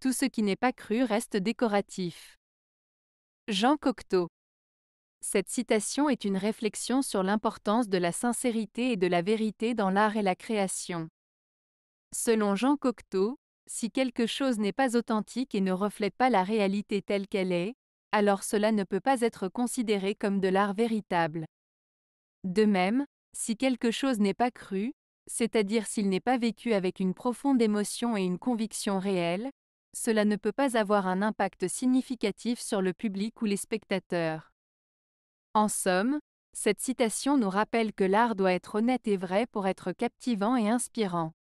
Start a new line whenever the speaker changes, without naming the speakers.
tout ce qui n'est pas cru reste décoratif. Jean Cocteau cette citation est une réflexion sur l'importance de la sincérité et de la vérité dans l'art et la création. Selon Jean Cocteau, si quelque chose n'est pas authentique et ne reflète pas la réalité telle qu'elle est, alors cela ne peut pas être considéré comme de l'art véritable. De même, si quelque chose n'est pas cru, c'est-à-dire s'il n'est pas vécu avec une profonde émotion et une conviction réelle, cela ne peut pas avoir un impact significatif sur le public ou les spectateurs. En somme, cette citation nous rappelle que l'art doit être honnête et vrai pour être captivant et inspirant.